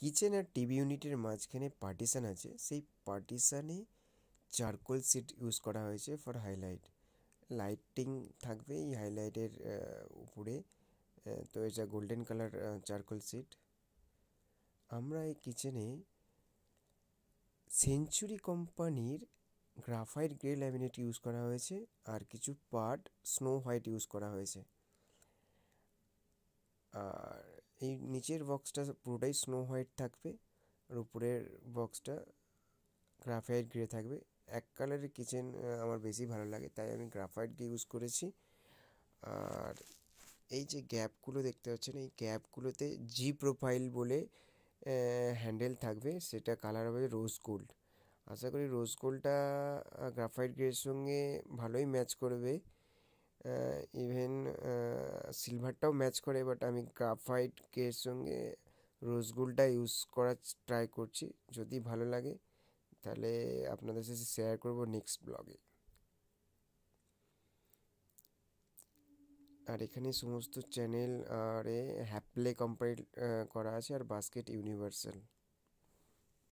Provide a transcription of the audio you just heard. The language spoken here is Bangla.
কিচেন আর টিভি ইউনিটের মাঝখানে পার্টিশান আছে সেই পার্টিশানে চারকোল সিট ইউজ করা হয়েছে ফর হাইলাইট লাইটিং থাকবে এই হাইলাইটের উপরে তো এটা গোল্ডেন কালার চারকোল সিট আমরা এই কিচেনে সেঞ্চুরি কোম্পানির গ্রাফাইট গ্রে ল্যামিনেট ইউজ করা হয়েছে আর কিছু পার্ট স্নো হোয়াইট ইউজ করা হয়েছে এই নিচের বক্সটা পুরোটাই স্নো হোয়াইট থাকবে আর উপরের বক্সটা গ্রাফাইট গ্রে থাকবে এক কালারের কিচেন আমার বেশি ভালো লাগে তাই আমি গ্রাফাইট গ্রাফাইটকে ইউজ করেছি আর এই যে গ্যাপগুলো দেখতে পাচ্ছেন এই গ্যাপগুলোতে জি প্রোফাইল বলে হ্যান্ডেল থাকবে সেটা কালার হবে রোজ গোল্ড আশা করি রোজ গোল্ডটা গ্রাফাইট গ্রের সঙ্গে ভালোই ম্যাচ করবে ইভেন সিলভারটাও ম্যাচ করে বাট আমি গ্রাফাইটকে সঙ্গে রোজ গোল্ডটা ইউজ করার ট্রাই করছি যদি ভালো লাগে তাহলে আপনাদের সাথে শেয়ার করব নেক্সট ব্লগে আর এখানে সমস্ত চ্যানেল আর এ হ্যাপলে কম্পাইল করা আছে আর বাস্কেট ইউনিভার্সাল